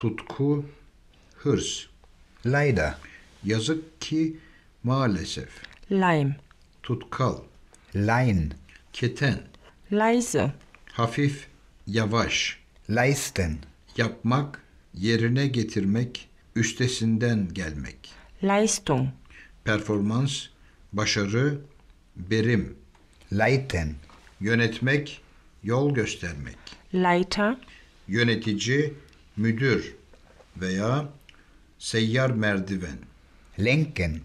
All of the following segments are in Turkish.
tutku, hırs. Leider. Yazık ki maalesef. Lime. Tutkal. Lein. Keten. Leise. Hafif, yavaş. Leisten. Yapmak, yerine getirmek, üstesinden gelmek. Leistung. Performans, başarı, verim. Leiten. Yönetmek, yol göstermek. Leiter. Yönetici, müdür veya seyyar merdiven. Lenken.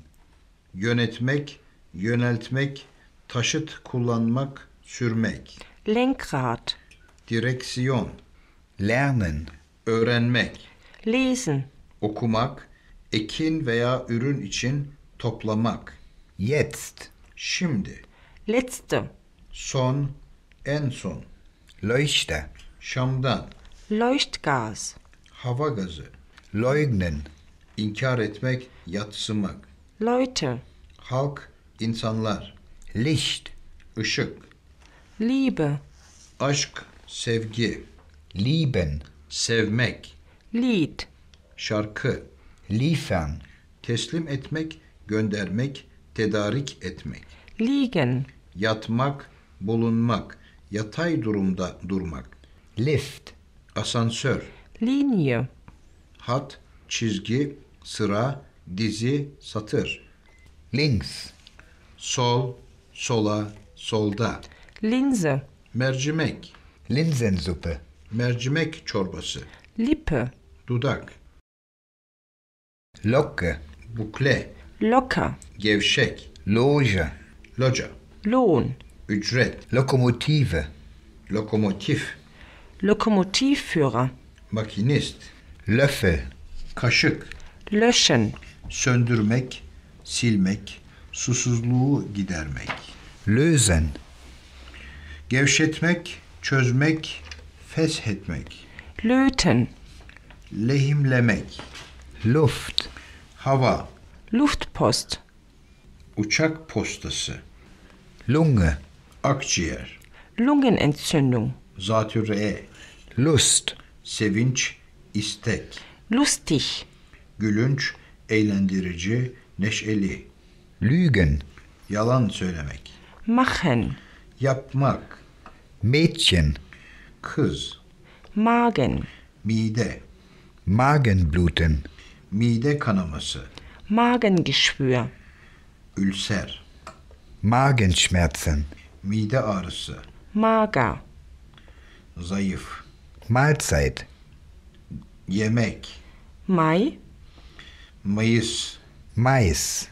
Yönetmek, yöneltmek, taşıt kullanmak, sürmek. Lenkrad. Direksiyon. Lernen. Öğrenmek. Lesen. Okumak, ekin veya ürün için toplamak. Jetzt. Şimdi. Letzte. Son, en son. Leuchte. Şamdan. Leuchtgas hava gazı. Leugnen, inkar etmek, yatsımak. Leute, halk, insanlar. Licht, ışık. Liebe, aşk, sevgi. Lieben, sevmek. Lied, şarkı. Liefern, teslim etmek, göndermek, tedarik etmek. Liegen, yatmak, bulunmak, yatay durumda durmak. Lift, asansör. Linie. Hat, çizgi, sıra, dizi, satır. Links. Sol, sola, solda. Linse. Mercimek. Linsensuppe. Mercimek çorbası. Lippe. Dudak. Locke. Bukle. Locker, Gevşek. Loja. loja. Lohn. Ücret. Lokomotive. Lokomotif. Lokomotivführer makinist, lefe, kaşık, löschen, söndürmek, silmek, susuzluğu gidermek, lösen, gevşetmek, çözmek, feshetmek, löten, lehimlemek, luft, hava, luftpost, uçak postası, lunge, akciğer, Lungenentzündung, zatürre, lust, sevinç, istek. Lustig. Gülünç, eğlendirici, neşeli. Lügen. Yalan söylemek. Machen. Yapmak. Mädchen. Kız. Magen. Mide. Magenbluten. Mide kanaması. Magengeschwür. Ülser. Magenschmerzen. Mide ağrısı. Mager. Zayıf. Mahlzeit. Yemek. May. Mayıs. Mais.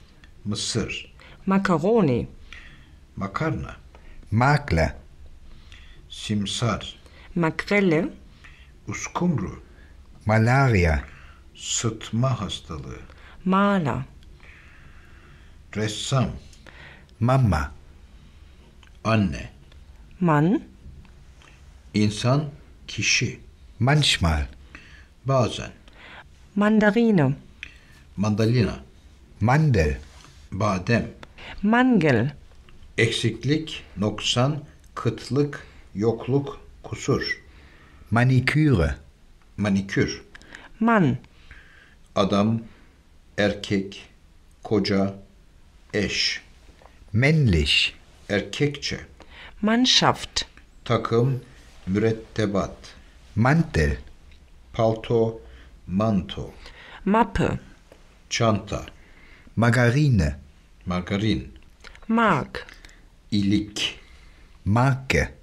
Mısır. Makaroni. Makarna. Makla. Simsar. Makrele. Uskumru. Malaria. Sıtma hastalığı. Mala. Ressam. Mama. Anne. Man. İnsan. Kişi. Manchmal. Bazen. Mandarine. Mandalina. Mandel. Badem. Mangel. Eksiklik, noksan, kıtlık, yokluk, kusur. Maniküre. Manikür. Man. Adam, erkek, koca, eş. Männlich. Erkekçe. Mannschaft. Takım, mürettebat, Mantel, palto, manto, Mappe, çanta, Margarine, margarin, Mark, ilik, Marke,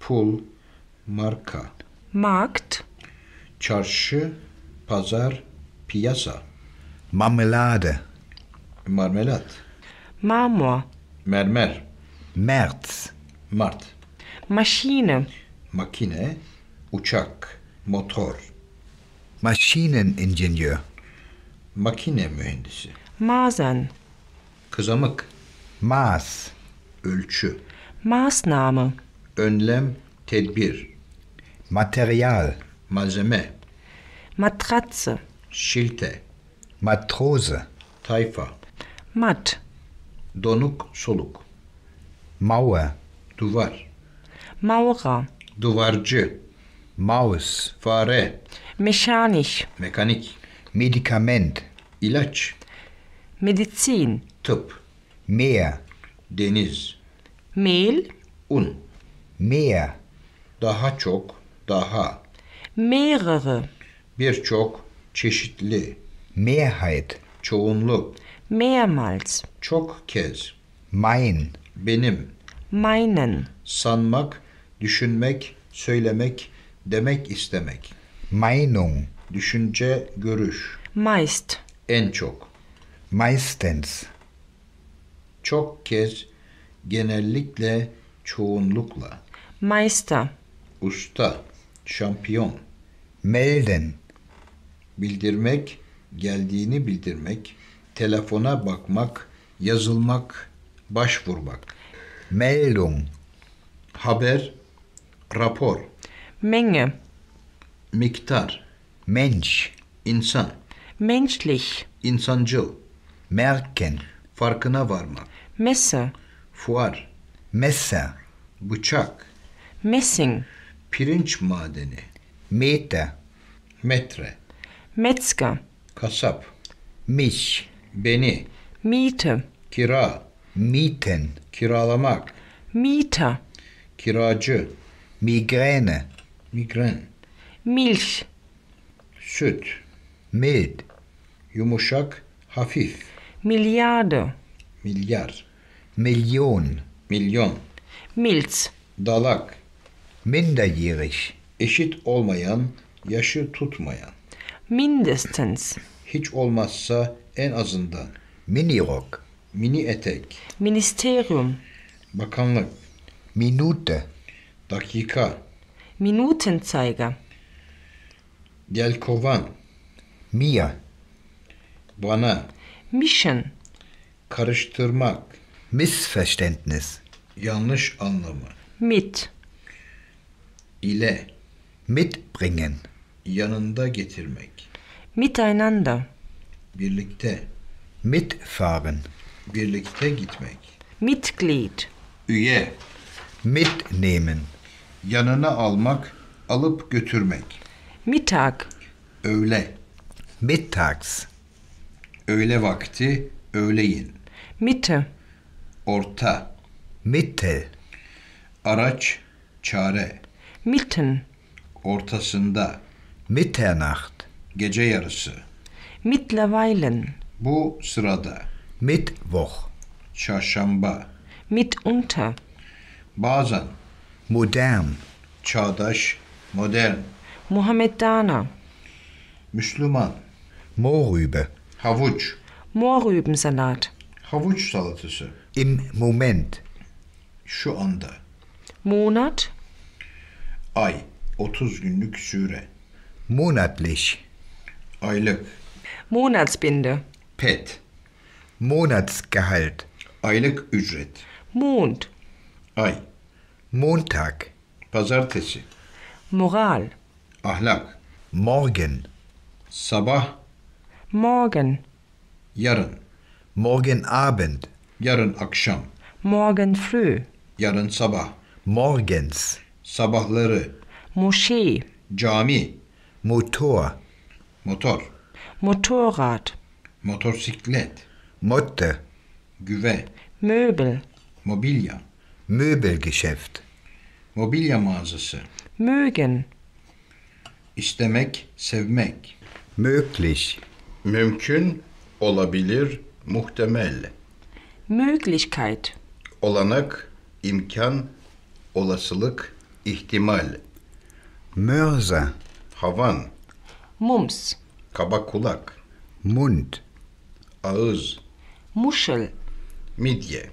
pul, marka, Markt, çarşı, pazar, piyasa, Marmelade, marmelat, Marmor, mermer, März, mart, Maschine, makine, uçak, motor. Maschineningenieur. Makine mühendisi. Masern. Kızamık. Maß. Ölçü. Maßnahme. Önlem, tedbir. Material. Malzeme. Matratze. Şilte. Matrose. Tayfa. Mat. Donuk, soluk. Mauer. Duvar. Maurer duvarcı, mouse, fare, mechanisch, mekanik, medikament, ilaç, medizin, tıp, meer, deniz, mehl, un, mehr, daha çok, daha, mehrere, birçok, çeşitli, mehrheit, çoğunluk, mehrmals, çok kez, mein, benim, meinen, sanmak, düşünmek, söylemek, demek istemek. Meinung, düşünce, görüş. Meist, en çok. Meistens, çok kez, genellikle, çoğunlukla. Meister, usta, şampiyon. Melden, bildirmek, geldiğini bildirmek, telefona bakmak, yazılmak, başvurmak. Meldung. Haber, rapor, Menge, miktar, Mensch, insan, menschlich, insancıl, merken, farkına varmak, Messe, fuar, Messer, bıçak, Messing, pirinç madeni, Meter, metre, Metzger, kasap, mich, beni, Miete, kira, mieten, kiralamak, Mieter, kiracı, Migräne. Migren. Milch. Süt. Mild. Yumuşak, hafif. Milyarde. Milyar. Milyon. Milyon. Milz. Dalak. Minderjährig. Eşit olmayan, yaşı tutmayan. Mindestens. Hiç olmazsa en azından. Minirok. Mini etek. Ministerium. Bakanlık. Minute. Dakika. Minutenzeiger. Gel kovan. Mia. Bana. Mission. Karıştırmak. Missverständnis. Yanlış anlamı. Mit. ile Mitbringen. Yanında getirmek. Miteinander. Birlikte. Mitfahren. Birlikte gitmek. Mitglied. Üye. Mitnehmen yanına almak, alıp götürmek. Mittag. Öğle. Mittags. Öğle vakti, öğleyin. Mitte. Orta. Mitte. Araç, çare. Mitten. Ortasında. Mitternacht. Gece yarısı. Mittlerweilen. Bu sırada. Mittwoch. Çarşamba. Mitunter. Bazen. modern. Çağdaş, modern. Mohammedana. Müslüman. Mohrrübe. Havuç. Mohrrübensalat. Havuç salatası. Im Moment. Şu anda. Monat. Ay, 30 günlük süre. Monatlich. Aylık. Monatsbinde. Pet. Monatsgehalt. Aylık ücret. Mond. Ay. Montag. Pazartesi. Moral. Ahlak. Morgen. Sabah. Morgen. Yarın. Morgen Abend. Yarın akşam. Morgen früh. Yarın sabah. Morgens. Sabahları. Moschee. Cami. Motor. Motor. Motorrad. Motorsiklet. Motte. Güve. Möbel. Mobilya. Möbelgeschäft. Mobilya mağazası. Mögen. İstemek, sevmek. Möglich. Mümkün, olabilir, muhtemel. Möglichkeit. Olanak, imkan, olasılık, ihtimal. Mörse. Havan. Mums. Kaba kulak. Mund. Ağız. Muschel. Midye.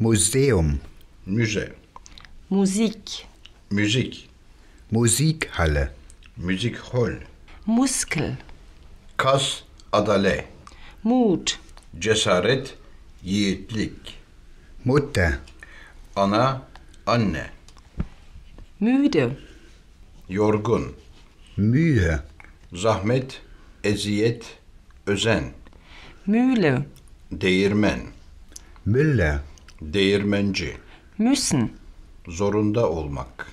Museum. Müze. Musik. Musik. Musikhalle. Musikhol. Muskel. Kas, adale. Mut. Cesaret, yiğitlik. Mutter. Ana, anne. Müde. Yorgun. Mühe. Zahmet, eziyet, özen. Mühle. Değirmen. Mülle. Değirmenci. Müssen zorunda olmak.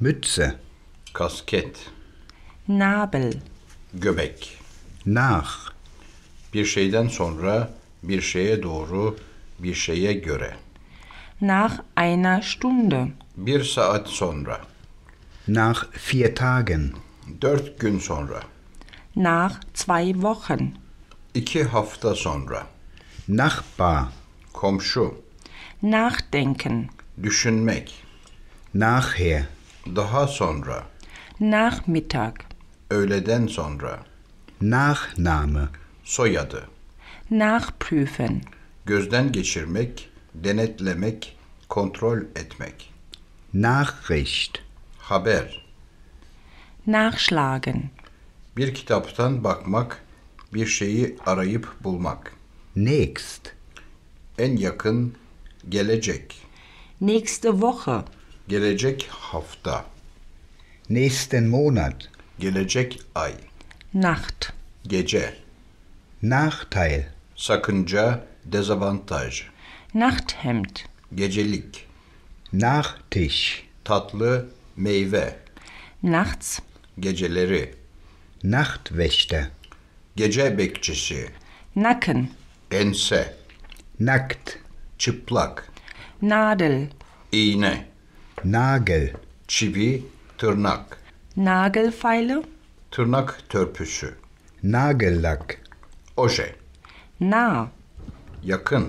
Mütze, kasket, Nabel, göbek. nach, Bir şeyden sonra bir şeye doğru, bir şeye göre. nach einer Stunde, Bir saat sonra, nach vier Tagen, dört gün sonra, nach zwei Wochen, iki hafta sonra, Nachbar, komşu, nachdenken, düşünmek, Nachher. Daha sonra. Nachmittag. Öğleden sonra. Nachname. Soyadı. Nachprüfen. Gözden geçirmek, denetlemek, kontrol etmek. Nachricht. Haber. Nachschlagen. Bir kitaptan bakmak, bir şeyi arayıp bulmak. Next. En yakın gelecek. Nächste Woche. Gelecek hafta. Nächsten Monat. Gelecek ay. Nacht. Gece. Nachteil. Sakınca, dezavantaj. Nachthemd. Gecelik. Nachtisch. Tatlı, meyve. Nachts. Geceleri. Nachtwächter. Gece bekçisi. Nacken. Ense. Nackt. Çıplak. Nadel. İğne. Nagel. Çivi, tırnak. Nagelfeile. Tırnak törpüsü. Nagellack. Oje. Na. Yakın.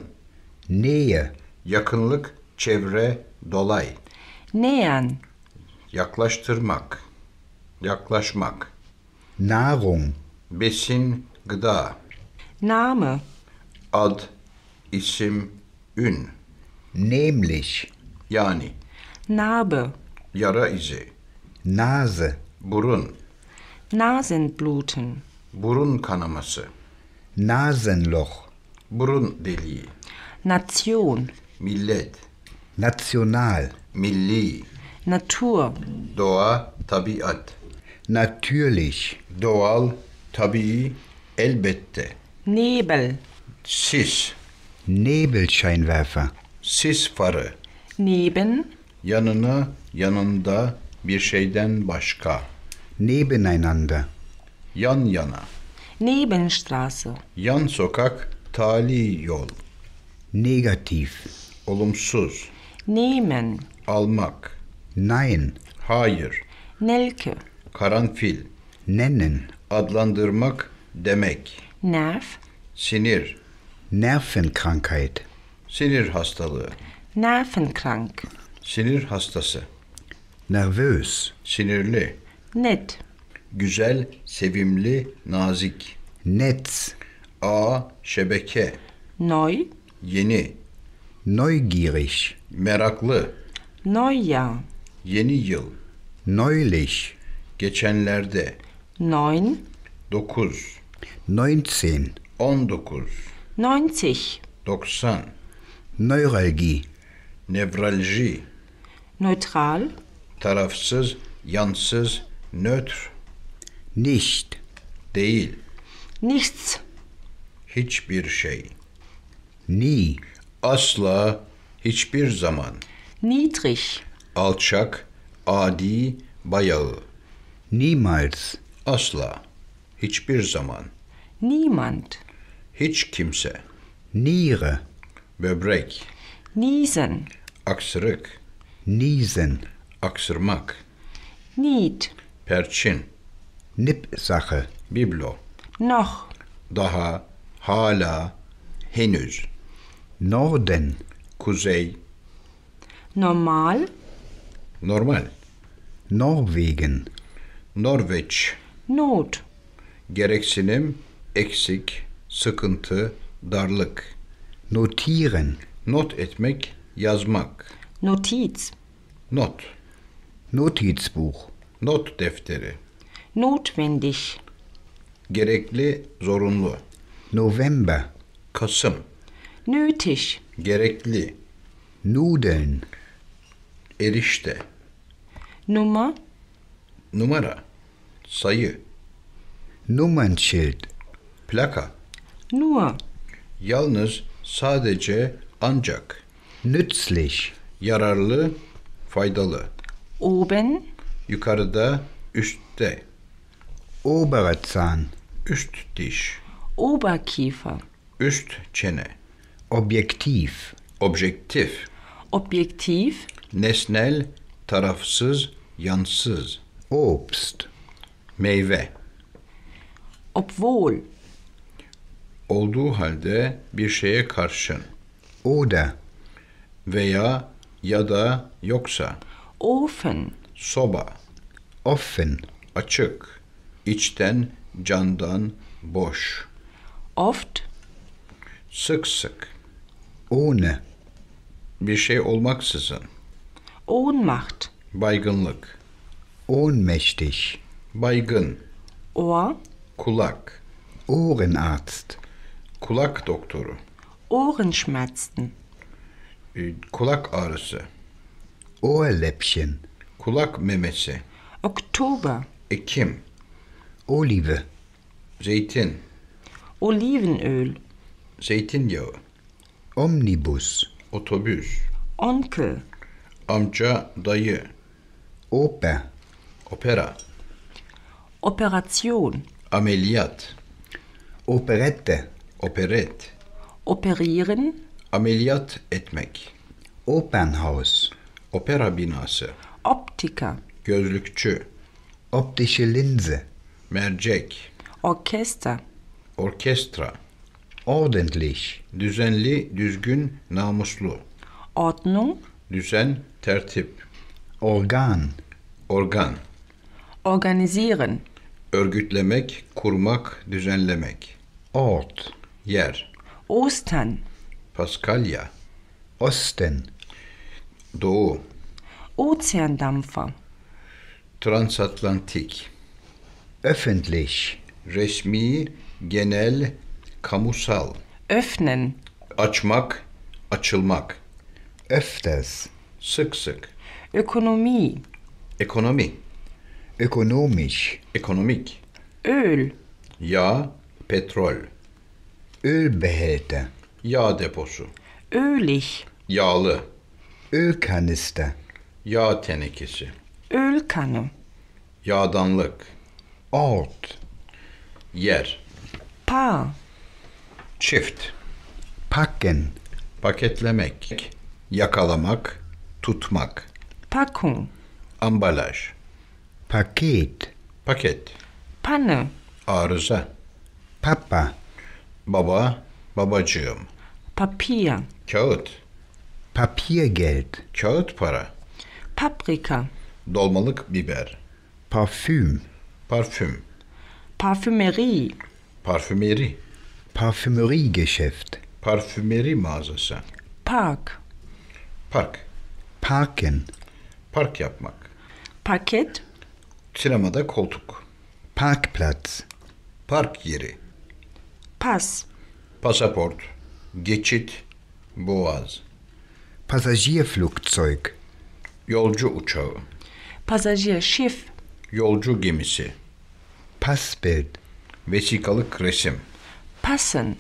Nähe. Yakınlık, çevre, dolay. Nähern. Yaklaştırmak. Yaklaşmak. Nahrung. Besin, gıda. Name. Ad, isim, ün. Nämlich. Yani. Narbe. Yara izi. Nase. Burun. Nasenbluten. Burun kanaması. Nasenloch. Burun deliği. Nation. Millet. National. Milli. Natur. Doğa, tabiat. Natürlich. Doğal, tabii, elbette. Nebel. Sis. Nebelscheinwerfer. Sis-Pfarre. Neben. yanına, yanında bir şeyden başka. Nebeneinander. Yan yana. Nebenstraße. Yan sokak, tali yol. Negatif. Olumsuz. Nehmen. Almak. Nein. Hayır. Nelke. Karanfil. Nennen. Adlandırmak demek. Nerv. Sinir. Nervenkrankheit. Sinir hastalığı. Nervenkrank. Sinir hastası. Nervös. Sinirli. Net. Güzel, sevimli, nazik. Netz. A. Şebeke. Neu. Yeni. Neugierig. Meraklı. Neujahr. Yeni yıl. Neulich. Geçenlerde. Neun. Dokuz. Neunzehn. On dokuz. Neunzig. Doksan. Neuralgie. Nevralji. Neutral. Tarafsız, yansız, nötr. Nicht. Değil. Nichts. Hiçbir şey. Nie. Asla, hiçbir zaman. Niedrig. Alçak, adi, bayağı. Niemals. Asla, hiçbir zaman. Niemand. Hiç kimse. Niere. Böbrek. Niesen. Aksırık. Niesen. Aksırmak. Niet. Perçin. Nip sache. Biblo. Noch. Daha, hala, henüz. Norden. Kuzey. Normal. Normal. Norwegen. Norveç. Not. Gereksinim, eksik, sıkıntı, darlık. Notieren. Not etmek, yazmak. Notiz. Not. Notizbuch. Not defteri. Notwendig. Gerekli, zorunlu. November. Kasım. Nötig. Gerekli. Nudeln. Erişte. Nummer. Numara. Sayı. Nummernschild. Plaka. Nur. Yalnız, sadece, ancak. Nützlich. Yararlı, faydalı. Oben yukarıda, üstte. Oberezahn üst diş. Oberkiefer üst çene. Objektif objektif. Objektif nesnel, tarafsız, yansız. Obst meyve. Obwohl olduğu halde bir şeye karşın. Oder veya ya da yoksa. Ofen. Soba. Offen. Açık. İçten, candan, boş. Oft. Sık sık. Ohne. Bir şey olmaksızın. Ohnmacht. Baygınlık. Ohnmächtig. Baygın. Ohr. Kulak. Ohrenarzt. Kulak doktoru. Ohrenschmerzen. E, kulak ağrısı. Ohrläppchen. Kulak memesi. Oktober. Ekim. Olive. Zeytin. Olivenöl. Zeytinyağı. Omnibus. Otobüs. Onkel. Amca, dayı. Oper. Opera. Operasyon. Ameliyat. Operette. Operet. Operieren. Ameliyat etmek. Open house. Opera binası. Optika. Gözlükçü. Optische Linse. Mercek. Orkestra. Orkestra. Ordentlich. Düzenli, düzgün, namuslu. Ordnung. Düzen, tertip. Organ. Organ. Organisieren. Örgütlemek, kurmak, düzenlemek. Ort. Yer. Ostern. Paskalya. Osten. Doğu. Ozeandampfer. Transatlantik. Öffentlich. Resmi, genel, kamusal. Öffnen. Açmak, açılmak. Öfters. Sık sık. Ökonomi. Ekonomi. Ökonomisch. Ekonomik. Öl. Yağ, petrol. Ölbehälter. Yağ deposu. Ölig. Yağlı. Ölkanister. Yağ tenekesi. Ölkanı. Yağdanlık. Ort. Yer. Pa. Çift. Paken. Paketlemek. Yakalamak. Tutmak. Pakun. Ambalaj. Paket. Paket. Panne. Arıza. Papa. Baba. Babacığım. Papier. Kağıt. Papiergeld. Kağıt para. Paprika. Dolmalık biber. Parfüm. Parfüm. Parfümeri. Parfümeri. Parfümeri geschäft. Parfümeri mağazası. Park. Park. Parken. Park yapmak. Parket. Sinemada koltuk. Parkplatz. Park yeri. Pas. Pasaport, geçit, boğaz. Passagierflugzeug, yolcu uçağı. Passagierschiff, yolcu gemisi. Passbild, vesikalık resim. Passen,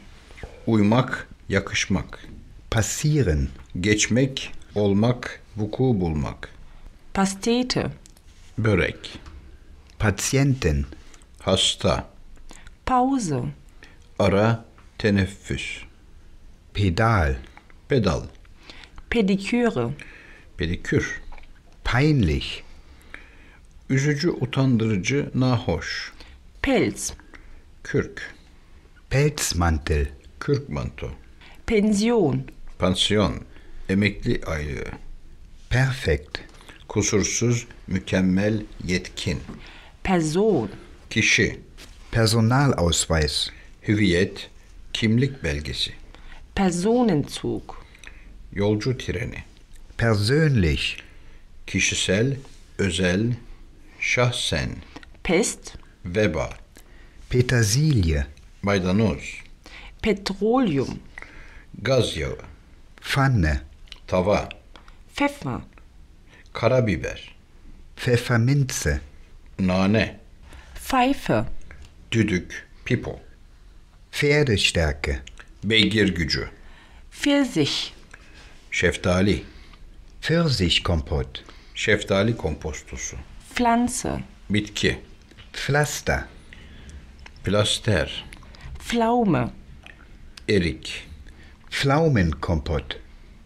uymak, yakışmak. Passieren, geçmek, olmak, vuku bulmak. Pastete, börek. Patienten, hasta. Pause, ara, Teneffüs. Pedal. Pedal. Pediküre. Pedikür. Peinlich. Üzücü, utandırıcı, nahoş. Pelz. Kürk. Pelzmantel. Kürkmanto. pension, Pansiyon. Emekli aylığı. Perfekt. Kusursuz, mükemmel, yetkin. Person. Kişi. Personalausweis. Hüviyet, Kimlik belgesi. Personenzug. Yolcu treni. Persönlich. Kişisel, özel, şahsen. Pest. Veba. Petersilie. Maydanoz. Petroleum. Gaz yağı. Pfanne. Tava. Pfeffer. Karabiber. Pfefferminze. Nane. Pfeife. Düdük, pipo. Pferdestärke. Beygir gücü. Pfirsich. Şeftali. kompot. Şeftali kompostusu. Pflanze. Bitki. Pflaster. Plaster. Pflaume. Erik. Pflaumenkompott.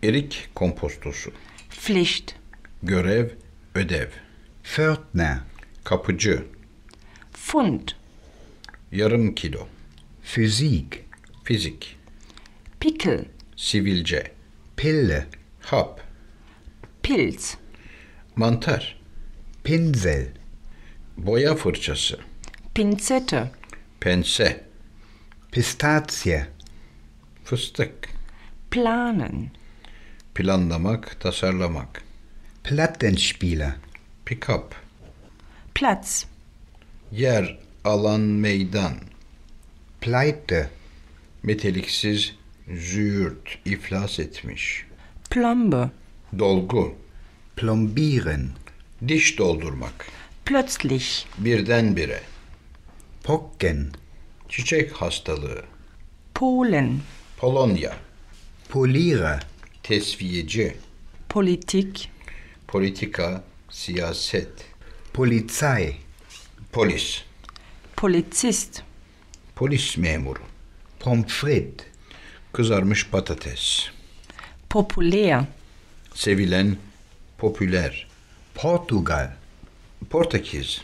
Erik kompostusu. Pflicht. Görev, ödev. Fördner. Kapıcı. Pfund. Yarım kilo. Physik. Fizik. Pickel. Sivilce. Pille. Hap. Pilz. Mantar. Pinsel. Boya fırçası. Pinzette. Pense. Pistazie. Fıstık. Planen. Planlamak, tasarlamak. Plattenspieler. Pickup. Platz. Yer, alan, meydan pleite meteliksiz züğürt iflas etmiş. Plombe dolgu. Plombieren diş doldurmak. Plötzlich birdenbire. Pocken çiçek hastalığı. Polen Polonya. Polire, tesviyeci. Politik politika siyaset. Polizei polis. Polizist Polis memuru. Pomfret. Kızarmış patates. Populea. Sevilen, popüler. Portugal. Portekiz.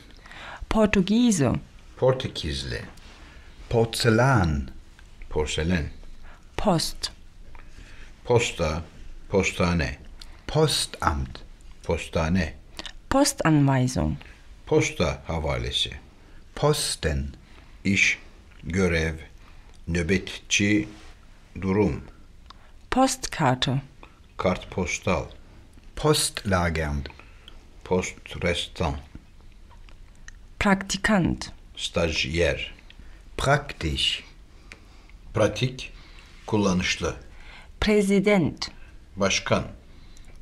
Portugizo. Portekizli. Portselan. Porselen. Post. Posta, postane. Postamt. Postane. Postanweisung. Posta havalesi. Posten. iş görev, nöbetçi, durum. Postkarte. Kartpostal. Postlagernd. Postrestan. Praktikant. Stajyer. Praktiş. Pratik, kullanışlı. Prezident. Başkan.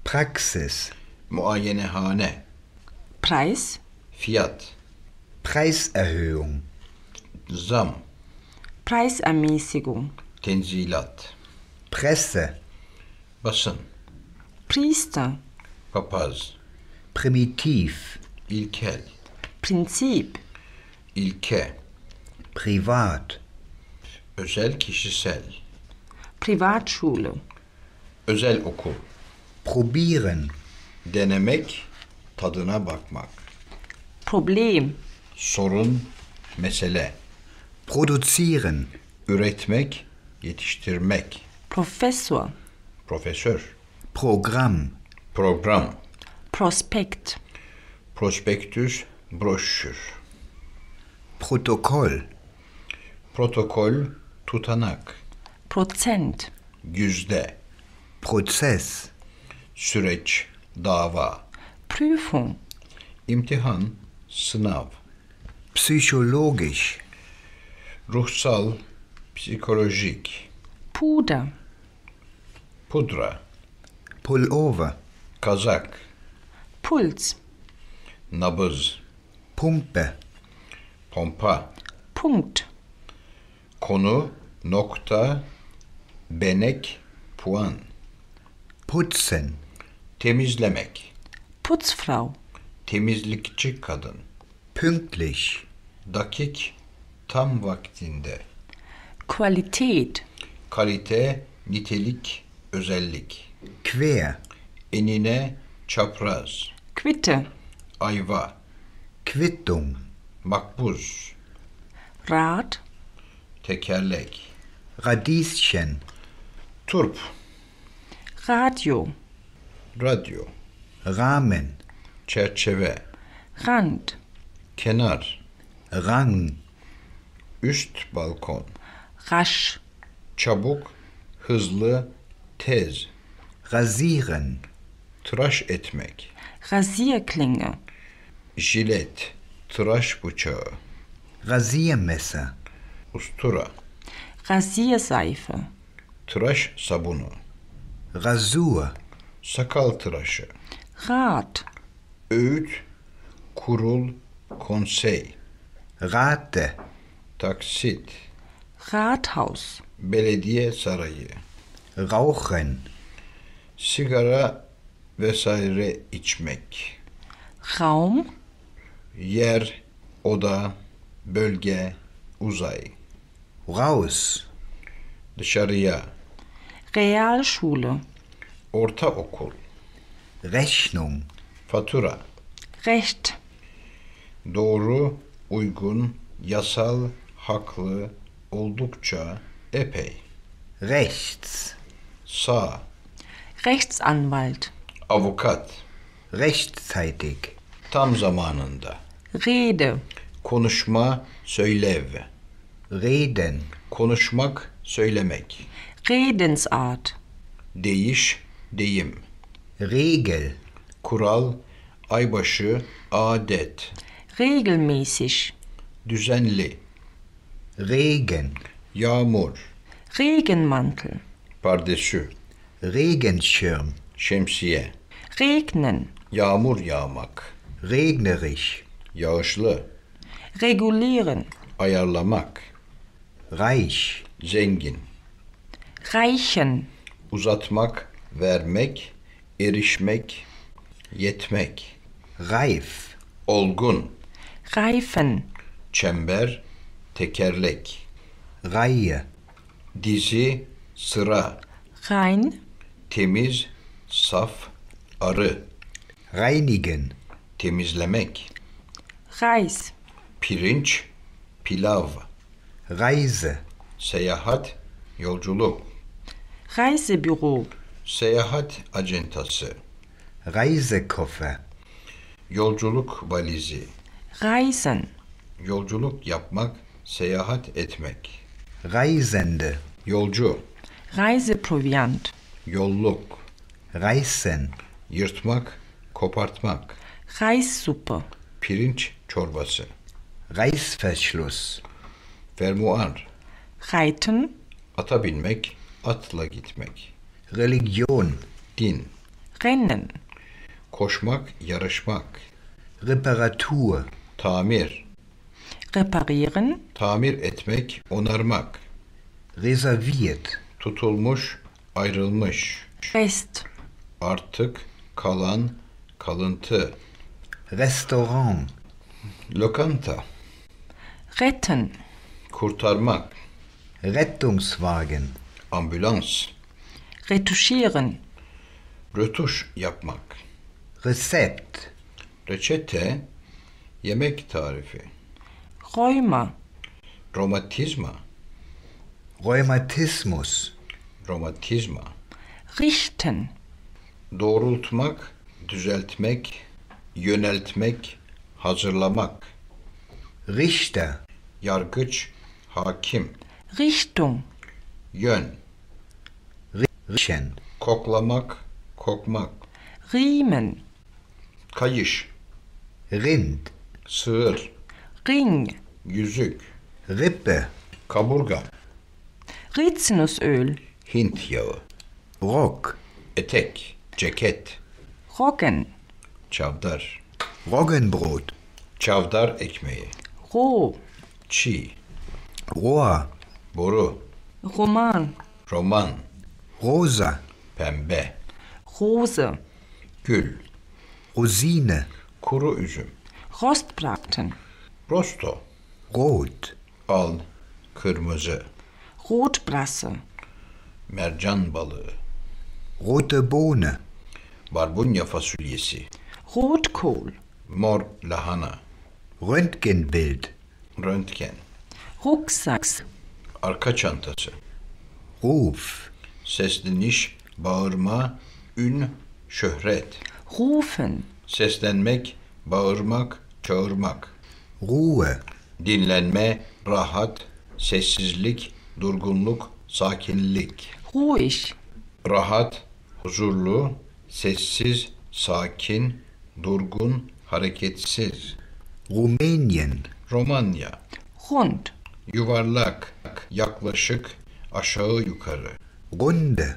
praxis, Muayenehane. Preis. Fiyat. Preiserhöhung. Zam. Preisermäßigung. Tenzilat. Presse. Basın. Priester. Papaz. Primitif. İlkel. Prinzip. İlke. Privat. Özel kişisel. Privatschule. Özel okul. Probieren. Denemek, tadına bakmak. Problem. Sorun, mesele. Produzieren. Üretmek, yetiştirmek. Professor. Professor. Programm. Programm. Prospekt. Prospektus, Broschür. Protokoll. Protokoll, tutanak. Prozent. Yüzde. Prozess. Süreç, dava. Prüfung. İmtihan, sınav. Psychologisch. ruhsal, psikolojik. Puder. Pudra. Pullover. Kazak. Puls. Nabız. Pumpe. Pompa. Punkt. Konu, nokta, benek, puan. Putzen. Temizlemek. Putzfrau. Temizlikçi kadın. Pünktlich. Dakik tam vaktinde. Qualität. Kalite, nitelik, özellik. Quer. Enine, çapraz. Quitte. Ayva. Quittung. Makbuz. Rad. Tekerlek. Radieschen. Turp. Radyo. Radyo. Ramen. Çerçeve. Rand. Kenar. Rang. Üst balkon. Rasch. Çabuk, hızlı, tez. Rasieren. Tıraş etmek. Rasierklinge. Jilet. Tıraş bıçağı. Rasiermesser. Ustura. Rasierseife. Tıraş sabunu. Rasur. Sakal tıraşı. Rat. Öğüt, kurul, konsey. Rate. Taxit. Rathaus. Belediye Sarayı. Rauchen. Sigara vesaire içmek. Raum. Yer, oda, bölge, uzay. Raus. Dışarıya. Realschule. Ortaokul. Rechnung. Fatura. Recht. Doğru, uygun, yasal, haklı, oldukça, epey. Rechts. Sağ. Rechtsanwalt. Avukat. Rechtzeitig. Tam zamanında. Rede. Konuşma, söylev. Reden. Konuşmak, söylemek. Redensart. Değiş, deyim. Regel. Kural, aybaşı, adet. Regelmäßig. Düzenli. Regen. Yağmur. Regenmantel. Pardesü. Regenschirm. Şemsiye. Regnen. Yağmur yağmak. Regnerisch. Yağışlı. Regulieren. Ayarlamak. Reich. Zengin. Reichen. Uzatmak, vermek, erişmek, yetmek. Reif. Olgun. Reifen. Çember, tekerlek. Reihe. Dizi, sıra. Rein. Temiz, saf, arı. Reinigen. Temizlemek. Reis. Pirinç, pilav. Reise. Seyahat, yolculuk. büro, Seyahat acentası. Reisekoffer. Yolculuk valizi. Reisen. Yolculuk yapmak, Seyahat etmek. Reisende. Yolcu. Reiseproviant. Yolluk. Reisen. Yırtmak, kopartmak. Reissuppe. Pirinç çorbası. Reisverschluss. Fermuar. Reiten. Ata binmek, atla gitmek. Religion. Din. Rennen. Koşmak, yarışmak. Reparatur. Tamir reparieren, tamir etmek, onarmak. Reserviert, tutulmuş, ayrılmış. Rest, artık, kalan, kalıntı. Restaurant, lokanta. Retten, kurtarmak. Rettungswagen, ambulans. Retuşieren, retuş yapmak. Resept, reçete, yemek tarifi. Rheuma. Rheumatisma. Rheumatismus. Rheumatisma. Richten. Doğrultmak, düzeltmek, yöneltmek, hazırlamak. Richter. Yargıç, hakim. Richtung. Yön. Richten. Koklamak, kokmak. Riemen. Kayış. Rind. Sığır. Ring. Yüzük. Rippe. Kaburga. Rizinusöl. Hint yağı. Rock. Etek, ceket. Roggen. Çavdar. Roggenbrot. Çavdar ekmeği. Ro. çi, Roa. Boru. Roman. Roman. Rosa. Pembe. Rose. Gül. Rosine. Kuru üzüm. Rostbraten. Rosto. Rot. Al, kırmızı. Rotbrasse. Mercan balığı. Rote Bohne. Barbunya fasulyesi. Rotkohl. Mor lahana. Röntgenbild. Röntgen. Rucksacks. Arka çantası. Ruf. Sesleniş, bağırma, ün, şöhret. Rufen. Seslenmek, bağırmak, çağırmak. Ruhe dinlenme, rahat, sessizlik, durgunluk, sakinlik. Ruhig. Rahat, huzurlu, sessiz, sakin, durgun, hareketsiz. Rumenien. Romanya. Rund. Yuvarlak, yaklaşık, aşağı yukarı. Runde.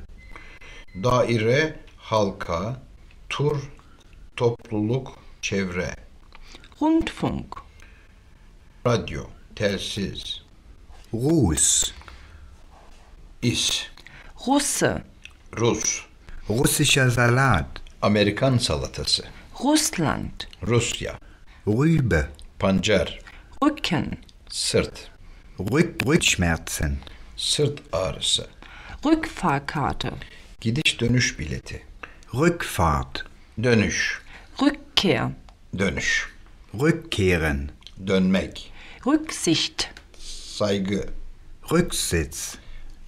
Daire, halka, tur, topluluk, çevre. Rundfunk radyo, telsiz. Rus. İs. Russe. Rus. Russischer Salat. Amerikan salatası. Russland. Rusya. Rübe. Pancar. Rücken. Sırt. Rück, Rückschmerzen. Sırt ağrısı. Rückfahrkarte. Gidiş dönüş bileti. Rückfahrt. Dönüş. Rückkehr. Dönüş. Rückkehren. Dönmek. Rücksicht. Saygı. Rücksitz.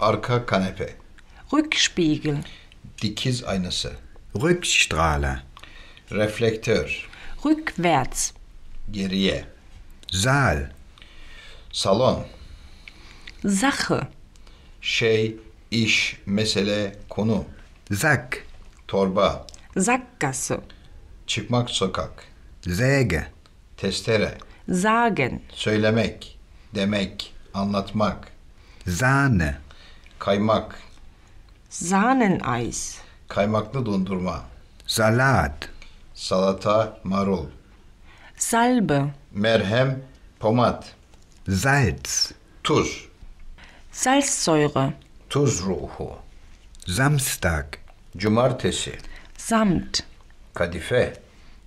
Arka kanepe. Rückspiegel. Dikiz aynası. Rückstrahler. Reflektör. Rückwärts. Geriye. Saal. Salon. Sache. Şey, iş, mesele, konu. Sack. Torba. Sackgasse. Çıkmak sokak. Säge. Testere. Sagen. Söylemek, demek, anlatmak. Sahne. Kaymak. Sahneneis. Kaymaklı dondurma. Salat. Salata, marul. Salbe. Merhem, pomat. Salz. Tuz. Salzsäure. Tuz ruhu. Samstag. Cumartesi. Samt. Kadife.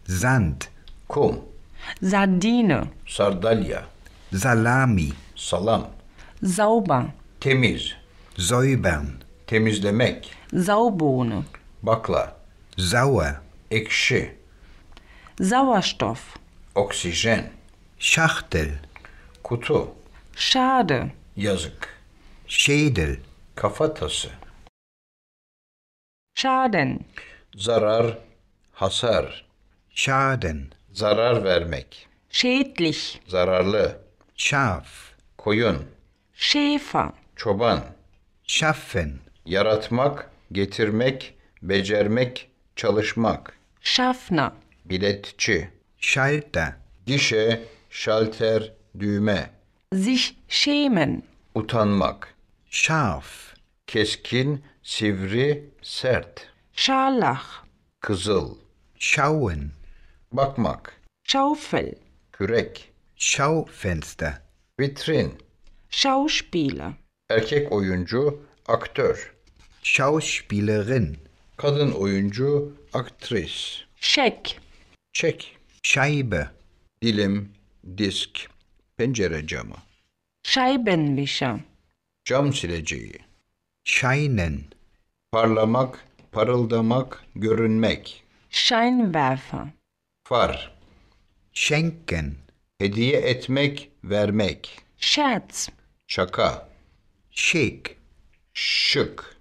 Sand. Kum. Sardine. Sardalya. Salami. Salam. Sauber. Temiz. Säubern. Temizlemek. Saubohne. Bakla. Sauer. Ekşi. Sauerstoff. Oksijen. Schachtel. Kutu. şade, Yazık. Schädel. Kafatası. Schaden. Zarar, hasar. Schaden. Zarar vermek. Schädlich. Zararlı. şaf, Koyun. Schäfer. Çoban. Schaffen. Yaratmak, getirmek, becermek, çalışmak. şafna, Biletçi. Schalter. Gişe, şalter, düğme. Sich şemen, Utanmak. şaf, Keskin, sivri, sert. Scharlach. Kızıl. Schauen. Bakmak. Schaufel. Kürek. Schaufenster. Vitrin. Schauspieler. Erkek oyuncu, aktör. Schauspielerin. Kadın oyuncu, aktris. Çek. Çek. Scheibe. Dilim, disk, pencere camı. Scheibenwischer. Cam sileceği. Scheinen. Parlamak, parıldamak, görünmek. Scheinwerfer. Far. Schenken. Hediye etmek, vermek. Scherz. Şaka. Şık. Şık.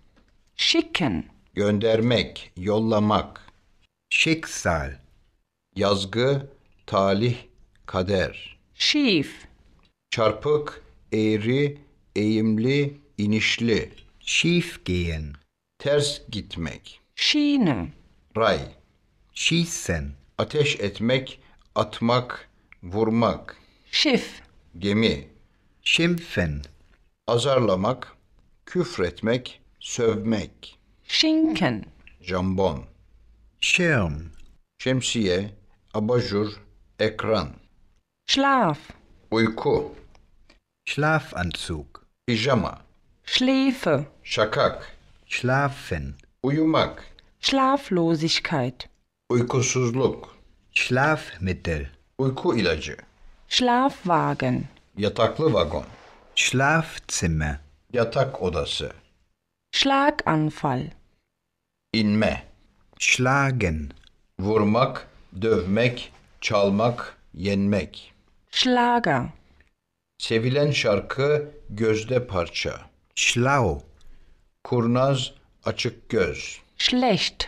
Schicken. Göndermek, yollamak. Schicksal. Yazgı, talih, kader. Schief. Çarpık, eğri, eğimli, inişli. Schief gehen. Ters gitmek. Schiene. Ray. Schießen ateş etmek, atmak, vurmak. Şif. Gemi. Schimpfen. Azarlamak, küfretmek, sövmek. Şinken. Jambon. Şem. Şemsiye, abajur, ekran. Schlaf. Uyku. Schlafanzug. Pijama. Şlefe. Şakak. Schlafen. Uyumak. Schlaflosigkeit. Uykusuzluk. Schlafmittel. Uyku ilacı. Schlafwagen. Yataklı vagon. Schlafzimmer. Yatak odası. Schlaganfall. İnme. Schlagen. Vurmak, dövmek, çalmak, yenmek. Schlager. Sevilen şarkı gözde parça. Schlau. Kurnaz açık göz. Schlecht.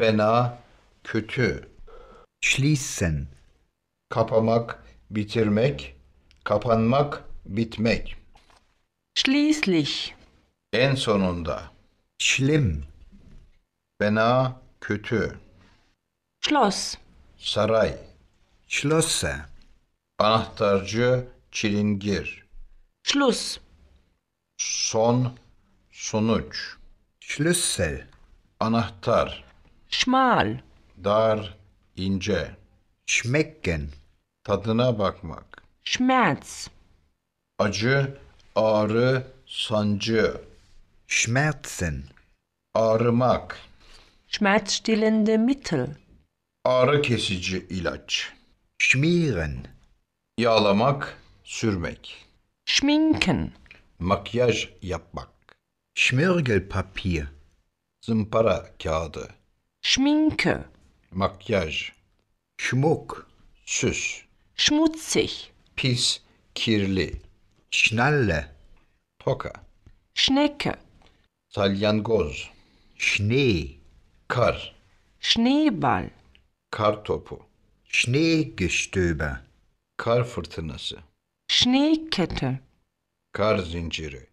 Fena, kötü. Schließen. Kapamak, bitirmek, kapanmak, bitmek. Schließlich. En sonunda. Schlimm. Fena, kötü. Schloss. Saray. Schlosse. Anahtarcı, çilingir. Schluss. Son, sonuç. Schlüssel. Anahtar. Schmal dar, ince. Schmecken. Tadına bakmak. Schmerz. Acı, ağrı, sancı. Schmerzen. Ağrımak. Schmerzstillende Mittel. Ağrı kesici ilaç. Schmieren. Yağlamak, sürmek. Schminken. Makyaj yapmak. Schmirgelpapier. Zımpara kağıdı. Schminke makyaj, şmuk, süs, schmutzig, pis, kirli, schnalle, toka, schnecke, salyangoz, schnee, kar, schneeball, kar topu, schneegestöber, kar fırtınası, schneekette, kar zinciri,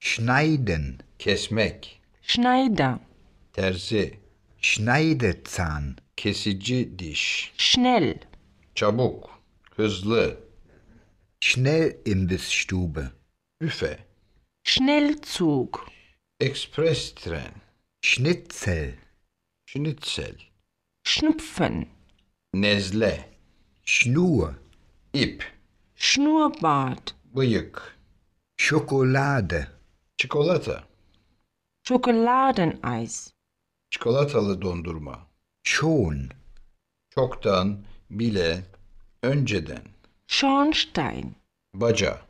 schneiden, kesmek, schneider, terzi, schneidezahn, Kesici diş. Schnell. Çabuk. Hızlı. Schnell Imbissstube. Büfe. Schnellzug. Express tren. Schnitzel. Schnitzel. Schnupfen. Nezle. Schnur. İp. Schnurrbart. Bıyık. Schokolade. Çikolata. Schokoladeneis. Çikolatalı dondurma. Schon. Çoktan, bile, önceden. Schornstein. Baca.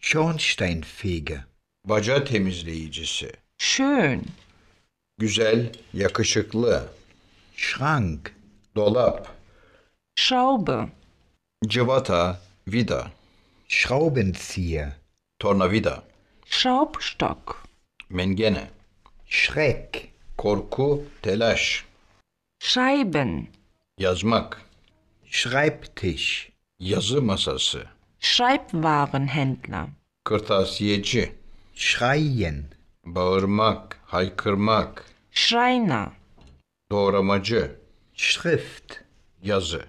Schornsteinfeger. Baca temizleyicisi. Schön. Güzel, yakışıklı. Schrank. Dolap. Schraube. Cıvata, vida. Schraubenzieher. Tornavida. Schraubstock. Mengene. Schreck. Korku, telaş. Schreiben. Yazmak. Schreibtisch. Yazı masası. Schreibwarenhändler. Kırtasiyeci. Schreien. Bağırmak, haykırmak. Schreiner. Doğramacı. Schrift. Yazı.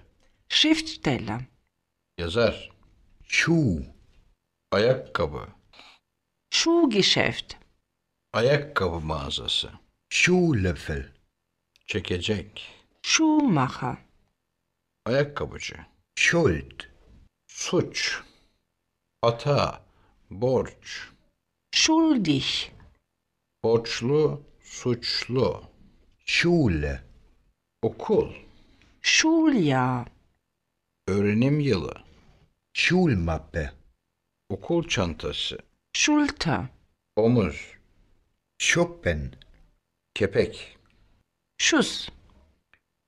Schriftsteller. Yazar. Schuh. Ayakkabı. Schuhgeschäft. Ayakkabı mağazası. Schuhlöffel. Çekecek. Schuhmacher, Ayakkabıcı. Schuld, Suç. Ata. Borç. schuldig, Borçlu. Suçlu. Schule, Okul. Schuljahr, Öğrenim yılı. Schulmappe, Okul çantası. Schulter, Omuz. Shoppen, Kepek. Şus.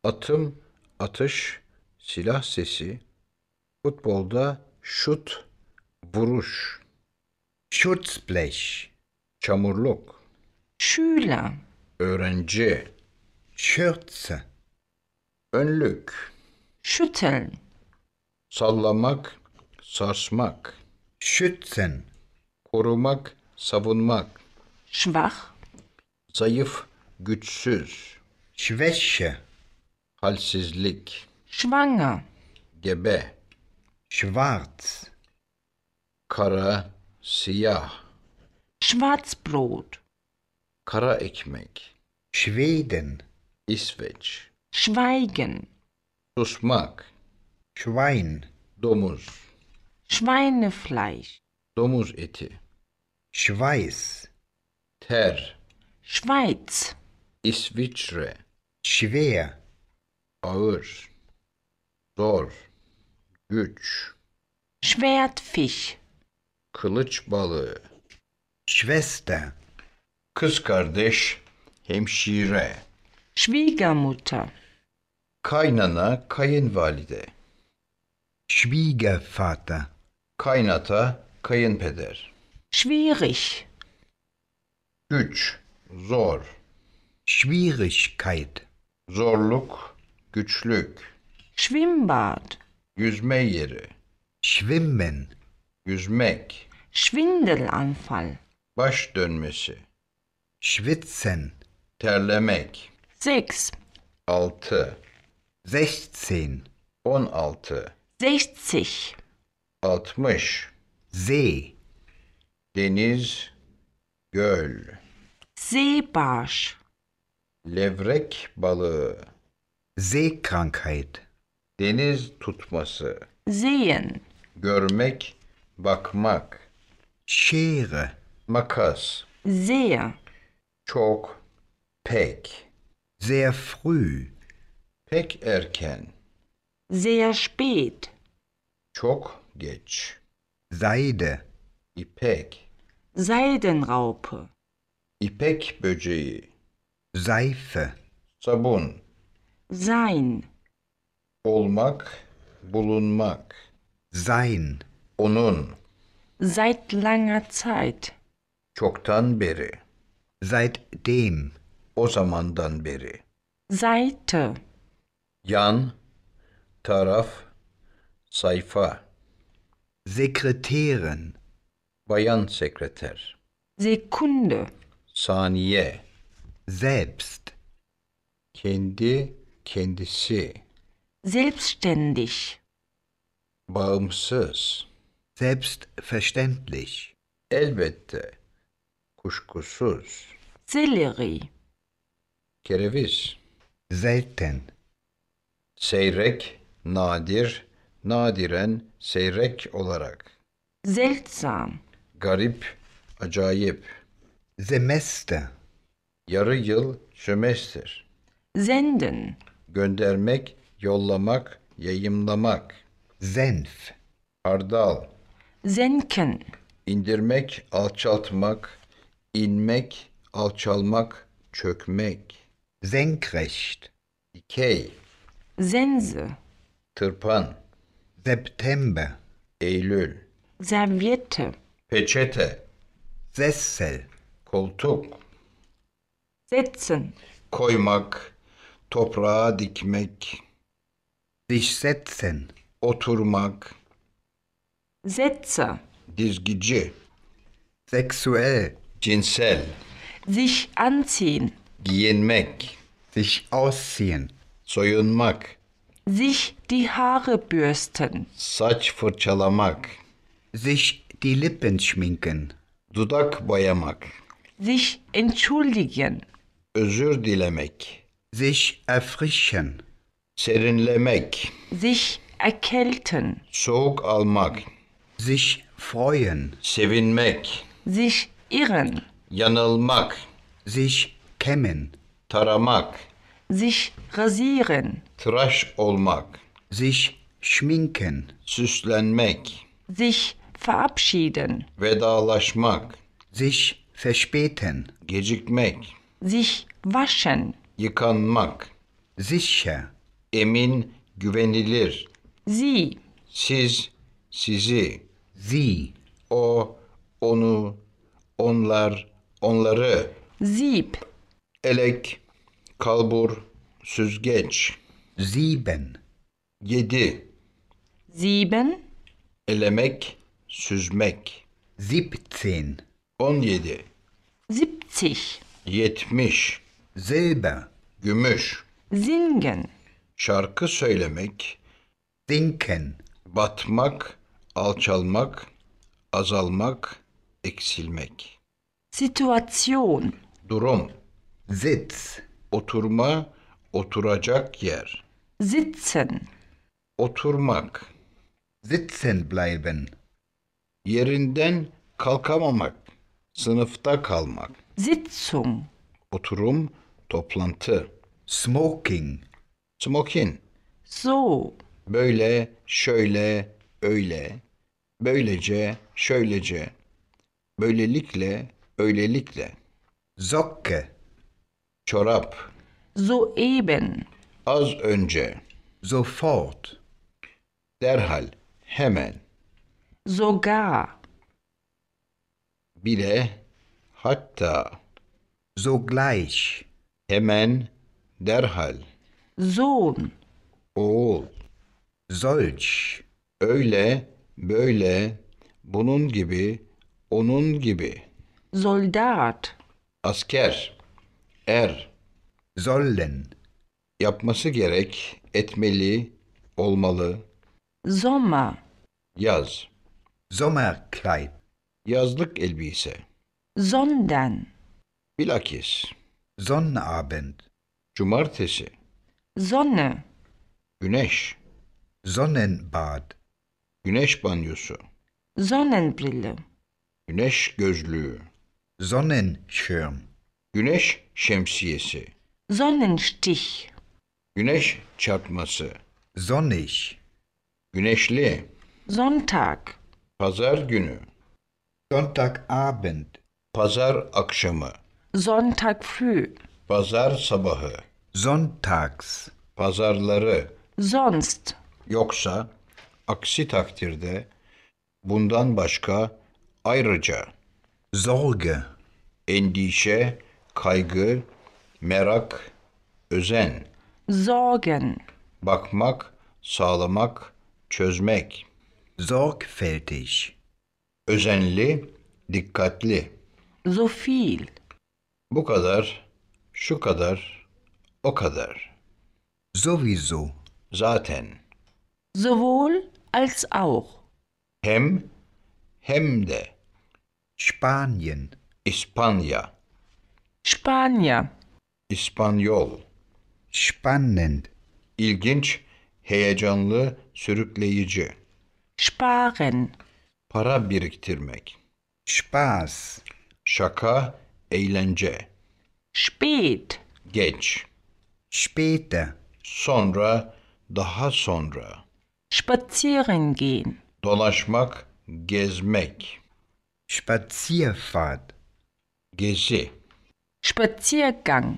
Atım, atış, silah sesi, futbolda şut, vuruş. Schutzblech, çamurluk. Schüler. Öğrenci. Schürze, önlük. Schütteln. Sallamak, sarsmak. Schützen, korumak, savunmak. Schwach. Zayıf, güçsüz. Schwäche. Halsizlik. Schwanger. Gebe. Schwarz. Kara siyah. Schwarzbrot. Kara ekmek. Schweden. İsveç. Schweigen. Susmak. Schwein. Domuz. Schweinefleisch. Domuz eti. Schweiß. Ter. Schweiz. İsviçre. Schwer. Ağır. Zor. Güç. Schwertfisch. Kılıç balığı. Schwester. Kız kardeş. Hemşire. Schwiegermutter. Kaynana, kayınvalide. Schwiegervater. Kaynata, kayınpeder. Schwierig. Güç, zor. Schwierigkeit zorluk, güçlük, Schwimmbad, yüzme yeri, Schwimmen. yüzmek, Schwindelanfall, baş dönmesi, Schwitzen. terlemek, 6, 6, 16. 16, 60, 60, See. deniz, göl, Seebarsch, Levrek balığı. Seekrankheit. Deniz tutması. Sehen. Görmek, bakmak. Schere. Makas. Sehr. Çok, pek. Sehr früh. Pek erken. Sehr spät. Çok geç. Seide. İpek. Seidenraupe. İpek böceği. Seife. Sabun. Sein. Olmak, bulunmak. Sein. Onun. Seit langer Zeit. Çoktan beri. Seitdem. O zamandan beri. Seite. Yan, taraf, sayfa. Sekreterin. Bayan sekreter. Sekunde. Saniye. Selbst. Kendi, kendisi. Selbstständig. Bağımsız. Selbstverständlich. Elbette. Kuşkusuz. Selleri. Kereviz. Selten. Seyrek, nadir, nadiren, seyrek olarak. Seltsam. Garip, acayip. Semester. Yarı yıl sömestr. Senden. Göndermek, yollamak, yayımlamak. Zenf. Hardal. Zenken. İndirmek, alçaltmak, inmek, alçalmak, çökmek. Senkrecht. Dikey. Zenze. Tırpan. September. Eylül. Serviette. Peçete. Sessel. Koltuk. Setzen. Koymak, toprağa dikmek. Sich setzen. Oturmak. Setze. Dizgici. Sexuell. Cinsel. Sich anziehen. Giyinmek. Sich ausziehen. Soyunmak. Sich die Haare bürsten. Saç fırçalamak. Sich die Lippen schminken. Dudak boyamak. Sich entschuldigen. özür dilemek, sich erfrischen, serinlemek, sich erkälten, soğuk almak, sich freuen, sevinmek, sich irren, yanılmak, sich kämmen, taramak, sich rasieren, tıraş olmak, sich schminken, süslenmek, sich verabschieden, vedalaşmak, sich verspäten, gecikmek, Sich waschen. Yıkanmak. Sicher. Emin, güvenilir. Sie. Siz, sizi. Sie. O, onu, onlar, onları. Sieb. Elek, kalbur, süzgeç. Sieben. Yedi. Sieben. Elemek, süzmek. Siebzehn. On yedi. Siebzig. Yetmiş. Silber. Gümüş. Singen. Şarkı söylemek. Sinken. Batmak, alçalmak, azalmak, eksilmek. Situasyon. Durum. Sitz. Oturma, oturacak yer. Sitzen. Oturmak. Sitzen bleiben. Yerinden kalkamamak, sınıfta kalmak. Sitzung. Oturum, toplantı. Smoking. Smokin. So. Böyle, şöyle, öyle. Böylece, şöylece. Böylelikle, öylelikle. Zocke. Çorap. Soeben. Az önce. Sofort. Derhal, hemen. Sogar. Bile, Hatta. Sogleich. Hemen, derhal. Sohn. Oğul. Solch. Öyle, böyle, bunun gibi, onun gibi. Soldat. Asker. Er. Sollen. Yapması gerek, etmeli, olmalı. Sommer. Yaz. Sommerkleid. Yazlık elbise sondern. Bilakis. Sonnabend. Cumartesi. Sonne. Güneş. Sonnenbad. Güneş banyosu. Sonnenbrille. Güneş gözlüğü. Sonnenschirm. Güneş şemsiyesi. Sonnenstich. Güneş çarpması. Sonnig. Güneşli. Sonntag. Pazar günü. Sonntagabend. Pazar akşamı. Sonntag früh. Pazar sabahı. Sonntags. Pazarları. Sonst. Yoksa aksi takdirde bundan başka ayrıca. Sorge. Endişe, kaygı, merak, özen. Sorgen. Bakmak, sağlamak, çözmek. Sorgfältig. Özenli, dikkatli. So viel. Bu kadar, şu kadar, o kadar. Sowieso. Zaten. Sowohl als auch. Hem, hem de. Spanien. İspanya. İspanya. İspanyol. Spannend. İlginç, heyecanlı, sürükleyici. Sparen. Para biriktirmek. Spaß şaka, eğlence. Spät. Geç. Später. Sonra, daha sonra. Spazieren gehen. Dolaşmak, gezmek. Spazierfahrt. Gezi. Spaziergang.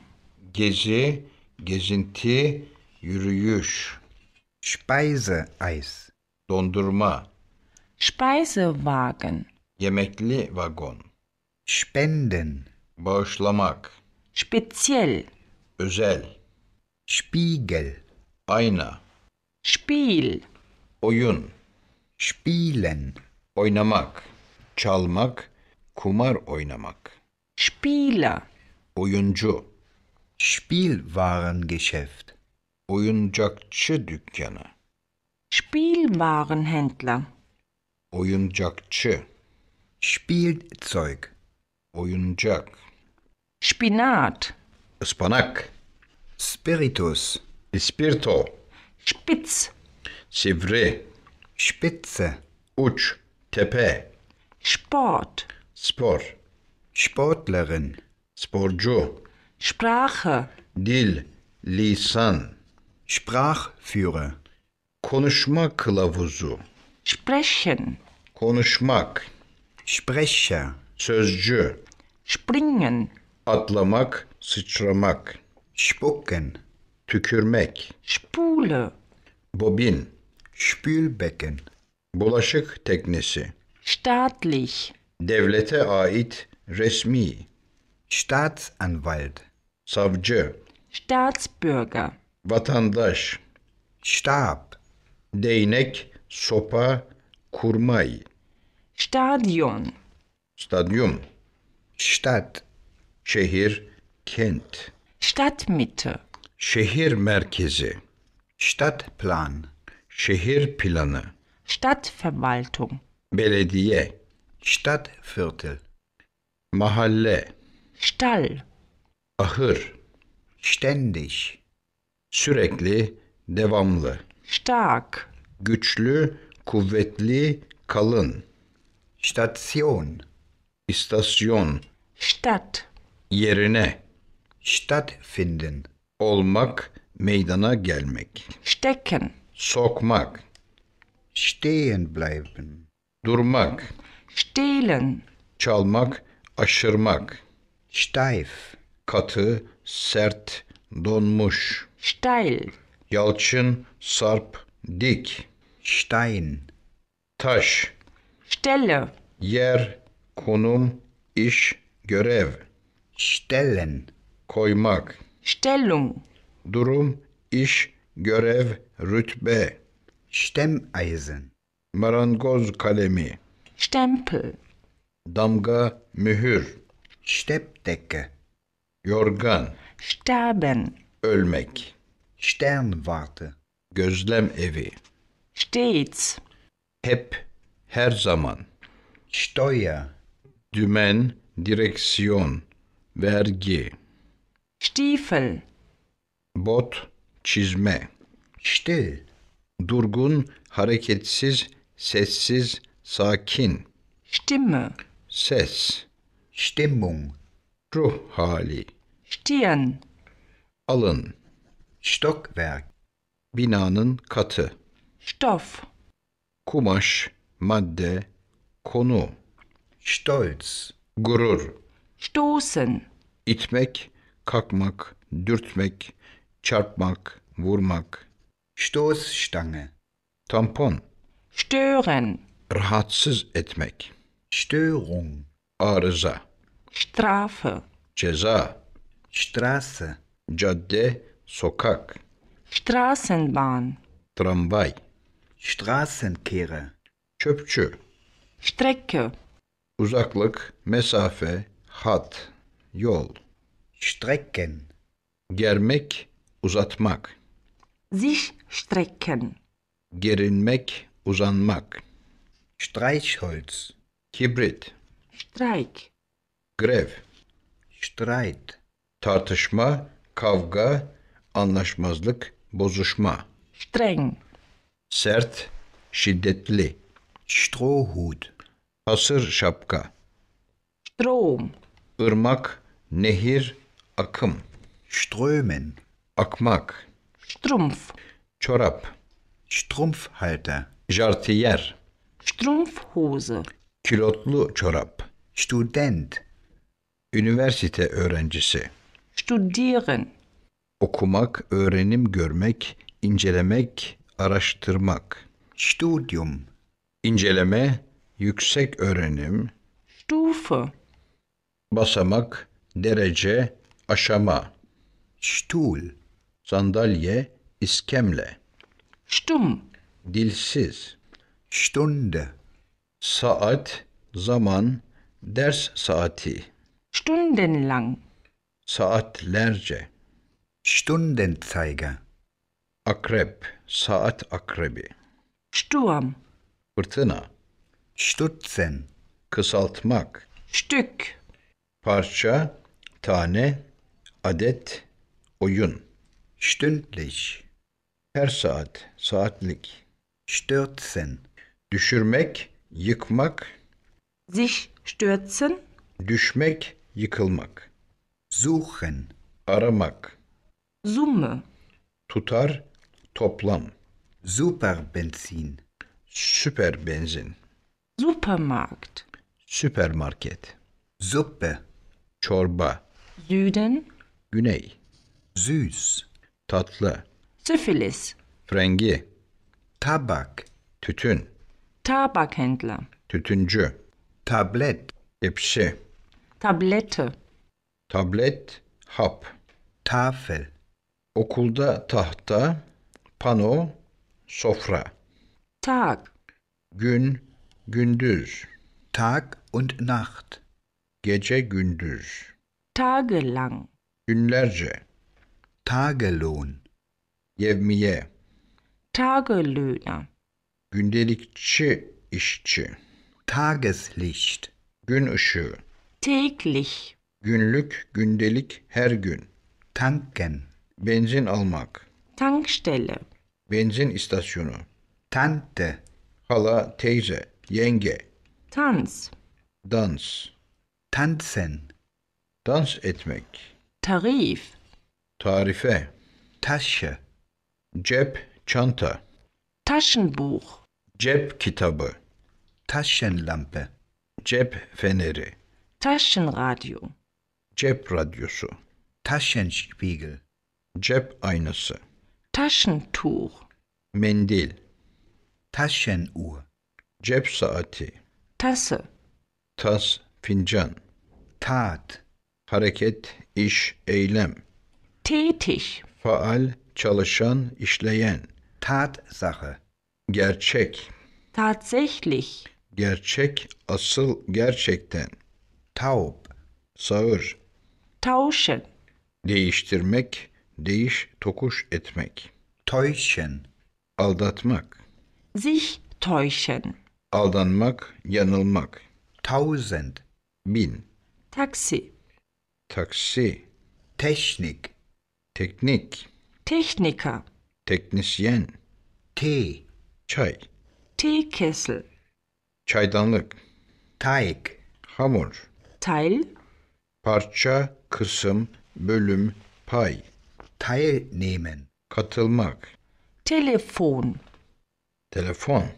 Gezi, gezinti, yürüyüş. Speiseeis. Dondurma. Speisewagen. Yemekli vagon. Spenden. Bağışlamak. Speziell. Özel. Spiegel. Ayna. Spiel. Oyun. Spielen. Oynamak. Çalmak. Kumar oynamak. Spieler. Oyuncu. Spielwarengeschäft. Oyuncakçı dükkanı. Spielwarenhändler. Oyuncakçı. Spielzeug. Oyuncak. Spinat. Ispanak. Spiritus. İspirto. Spitz. Sivri. Spitze. Uç. Tepe. Sport. Spor. Sportlerin. Sporcu. Sprache. Dil. Lisan. Sprachführer. Konuşma kılavuzu. Sprechen. Konuşmak. Sprecher. Sözcü. Springen. Atlamak, sıçramak. Spucken. Tükürmek. Spule. Bobin. Spülbecken. Bulaşık teknesi. Staatlich. Devlete ait resmi. Staatsanwalt. Savcı. Staatsbürger. Vatandaş. Stab. Değnek, sopa, kurmay. Stadyon. Stadyum. Stadt. Şehir, kent. Stadtmitte. Şehir merkezi. Stadtplan. Şehir planı. Stadtverwaltung. Belediye. Stadtviertel. Mahalle. Stall. Ahır. Ständig. Sürekli, devamlı. Stark. Güçlü, kuvvetli, kalın. Stasyon istasyon Stadt. Yerine. Stadt finden. Olmak, meydana gelmek. Stecken. Sokmak. Stehen bleiben. Durmak. Stehlen. Çalmak, aşırmak. Steif. Katı, sert, donmuş. Steil. Yalçın, sarp, dik. Stein. Taş. Stelle. Yer, konum, iş, görev. Stellen. Koymak. Stellung. Durum, iş, görev, rütbe. Stemmeisen. Marangoz kalemi. Stempel. Damga, mühür. Stepdecke. Yorgan. Sterben. Ölmek. Sternwarte. Gözlem evi. Stets. Hep, her zaman. Steuer dümen, direksiyon, vergi. Stiefel. Bot, çizme. Still. Durgun, hareketsiz, sessiz, sakin. Stimme. Ses. Stimmung. Ruh hali. Stirn. Alın. Stockwerk. Binanın katı. Stoff. Kumaş, madde, konu stolz, gurur. Stoßen, itmek, kalkmak, dürtmek, çarpmak, vurmak. Stoßstange, tampon, stören, rahatsız etmek. Störung, arıza, Strafe, ceza, Straße, cadde, sokak, Straßenbahn, tramvay, Straßenkehre, çöpçü, Strecke, uzaklık, mesafe, hat, yol. Strecken. Germek, uzatmak. Sich strecken. Gerinmek, uzanmak. Streichholz. Kibrit. Streik. Grev. Streit. Tartışma, kavga, anlaşmazlık, bozuşma. Streng. Sert, şiddetli. Strohhut. Hasır şapka. Strom. Irmak, nehir, akım. Strömen. Akmak. Strumpf. Çorap. Strumpfhalter. Jartiyer. Strumpfhose. Kilotlu çorap. Student. Üniversite öğrencisi. Studieren. Okumak, öğrenim görmek, incelemek, araştırmak. Studium. İnceleme, yüksek öğrenim, Stufe, basamak, derece, aşama, Stuhl, sandalye, iskemle, Stum. dilsiz, Stunde, saat, zaman, ders saati, stundenlang, saatlerce, Stundenzeiger, akrep, saat akrebi, Sturm, fırtına, Stutzen. Kısaltmak. Stück. Parça, tane, adet, oyun. Stündlich. Her saat, saatlik. Stürzen. Düşürmek, yıkmak. Sich stürzen. Düşmek, yıkılmak. Suchen. Aramak. Summe. Tutar, toplam. Super Benzin. Süper benzin. Supermarkt. Süpermarket. Suppe. Çorba. Süden. Güney. Süß. Tatlı. Syphilis. Frengi. Tabak. Tütün. Tabakhändler. Tütüncü. Tablet. Ekşi. Tablette. Tablet, hap. Tafel. Okulda tahta, pano, sofra. Tag. Gün, Gündüz. Tag und Nacht. Gece gündüz. Tage lang, Günlerce. Tagelohn. Yevmiye. Tagelöhner. Gündelikçi işçi. Tageslicht. Gün ışığı. Täglich. Günlük, gündelik, her gün. Tanken. Benzin almak. Tankstelle. Benzin istasyonu. Tante. Hala, teyze. Yenge. Tanz. Dans. Tanzen. Dans etmek. Tarif. Tarife. Tasche. Cep, çanta. Taschenbuch. Cep kitabı. Taschenlampe. Cep feneri. Taschenradio. Cep radyosu. Taschenspiegel. Cep aynası. Taschentuch. Mendil. Taschenuhr. Cep saati. Tası. Tas, fincan. Tat. Hareket, iş, eylem. Tätig. Faal, çalışan, işleyen. Tatsache. Gerçek. Tatsächlich. Gerçek, asıl, gerçekten. Taub. Sağır. Tauschen. Değiştirmek, değiş, tokuş etmek. Täuschen. Aldatmak. Sich täuschen aldanmak, yanılmak. Thousand, bin. Taksi, Taksi, Technik, teknik, Techniker, teknisyen, Tee, çay, Teekessel, çaydanlık, Teig, hamur, Teil, parça, kısım, bölüm, pay, teilnehmen, katılmak, Telefon, telefon,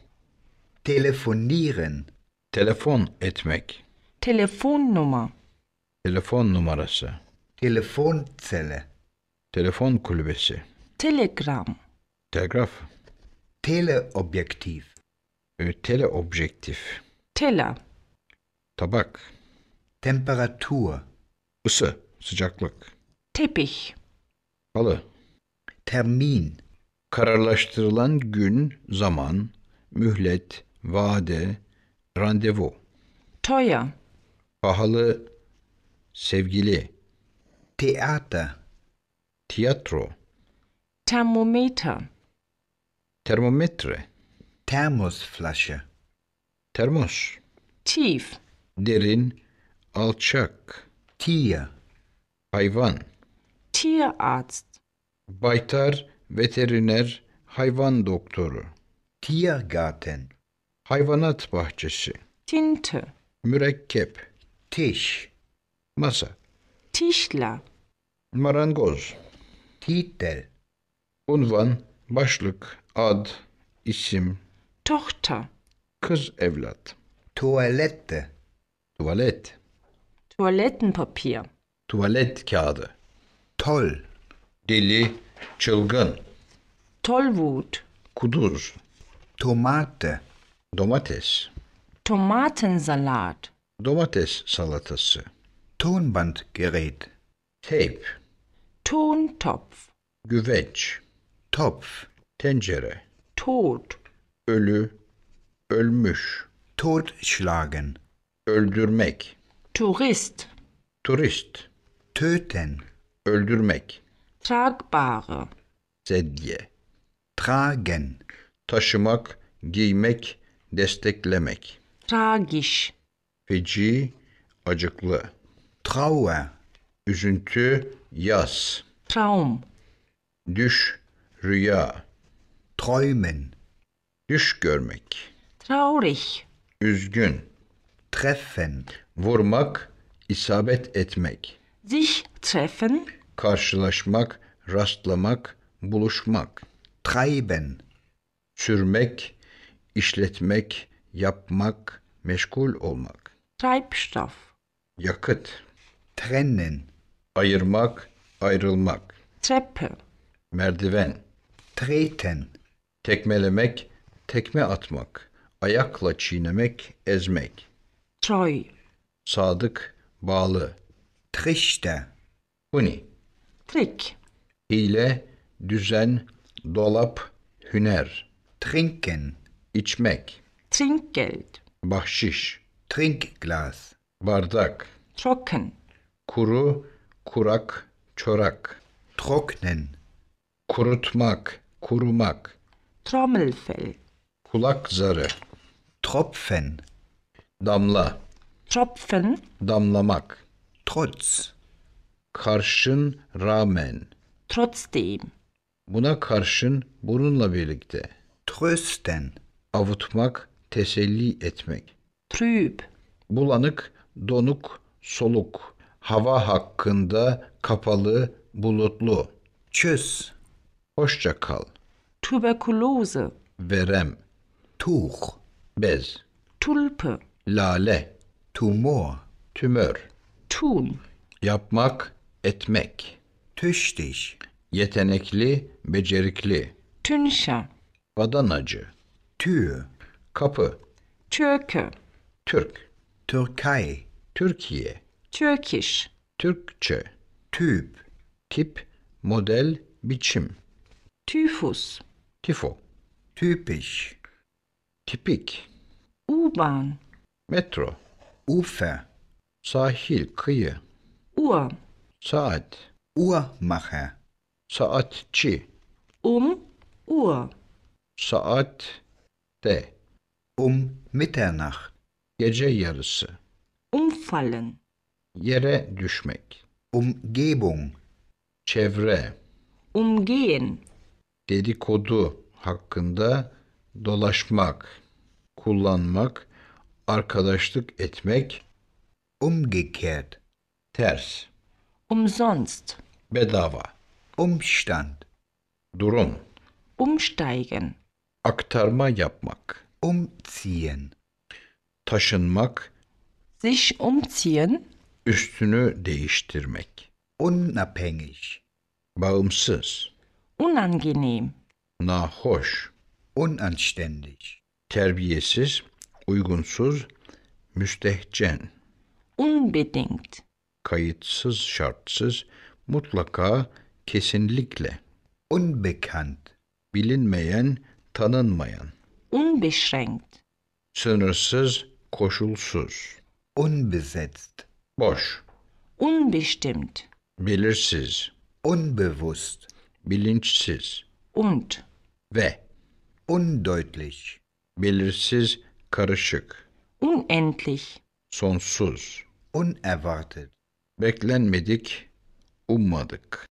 Telefonieren. Telefon etmek. Telefonnummer. Telefon numarası. Telefonzelle. Telefon kulübesi. Telegram. telegraf Teleobjektif. E, teleobjektif. Teller. Tabak. Temperatur. Isı, sıcaklık. Tepih. Halı. Termin. Kararlaştırılan gün, zaman, mühlet, vade, randevu. Teuer. Pahalı, sevgili. Theater. Tiyatro. Thermometer. Termometre. Thermosflasche. Termos. Tief. Derin, alçak. Tier. Hayvan. Tierarzt. Baytar, veteriner, hayvan doktoru. Tiergarten. Hayvanat bahçesi. Tinte. Mürekkep. Tisch. Masa. Tischler. Marangoz. Titel. Unvan, başlık, ad, isim. Tochter. Kız evlat. Tuvalette. Tuvalet. Toilettenpapier. Tuvalet kağıdı. Tol. Deli, çılgın. Tollwut. Kuduz. Tomate. Domates. Tomatensalat. Domates salatası. Tonbandgerät. Tape. Tontopf. Güveç. Topf. Tencere. Tod. Ölü. Ölmüş. Totschlagen. Öldürmek. Turist. Turist. Töten. Öldürmek. Tragbare. Sedye. Tragen. Taşımak, giymek, desteklemek. Tragiş. Feci, acıklı. Trauve, üzüntü, yaz. Traum. Düş, rüya. Träumen. Düş görmek. Traurig. Üzgün. Treffen. Vurmak, isabet etmek. Sich treffen. Karşılaşmak, rastlamak, buluşmak. Treiben. Sürmek, işletmek, yapmak, meşgul olmak. Treibstoff. Yakıt. Trennen. Ayırmak, ayrılmak. Treppe. Merdiven. Treten. Tekmelemek, tekme atmak. Ayakla çiğnemek, ezmek. Troy. Sadık, bağlı. Trichte. Huni. Trik. Hile, düzen, dolap, hüner. Trinken içmek, Trinkgeld, bahşiş, Trinkglas, bardak, trocken, kuru, kurak, çorak, trocknen, kurutmak, kurumak, Trommelfell, kulak zarı, Tropfen, damla, Tropfen, damlamak, trotz, karşın, rağmen, trotzdem, buna karşın, bununla birlikte, trösten, avutmak, teselli etmek. Trüb, bulanık, donuk, soluk, hava hakkında kapalı, bulutlu. Çöz, hoşça kal. Tuberkulose, verem. Tuh. bez. Tulpe, lale. Tumor, tümör. Tun, yapmak, etmek. Tüchtig, yetenekli, becerikli. Tünşa, adanacı. Tür. Kapı. Türkü. Türk. Türkei. Türkiye. Turkish. Türkçe. Tüp. Tip, model, biçim. Tüfus. Tifo. Typisch. Tipik. U-Bahn. Metro. Ufer. Sahil, kıyı. Uhr. Saat. Uhrmacher. Saatçi. Um, Uhr. Saat, T. Um Mitternacht. Gece yarısı. Umfallen. Yere düşmek. Umgebung. Çevre. Umgehen. Dedikodu hakkında dolaşmak, kullanmak, arkadaşlık etmek. Umgekehrt. Ters. Umsonst. Bedava. Umstand. Durum. Umsteigen aktarma yapmak, umziehen, taşınmak, sich umziehen, üstünü değiştirmek, unabhängig, bağımsız, unangenehm, nahoş, unanständig, terbiyesiz, uygunsuz, müstehcen, unbedingt, kayıtsız, şartsız, mutlaka, kesinlikle, unbekannt, bilinmeyen, tanınmayan. Unbeschränkt. Sınırsız, koşulsuz. Unbesetzt. Boş. Unbestimmt. Belirsiz. Unbewusst. Bilinçsiz. Und. Ve. Undeutlich. Belirsiz, karışık. Unendlich. Sonsuz. Unerwartet. Beklenmedik, ummadık.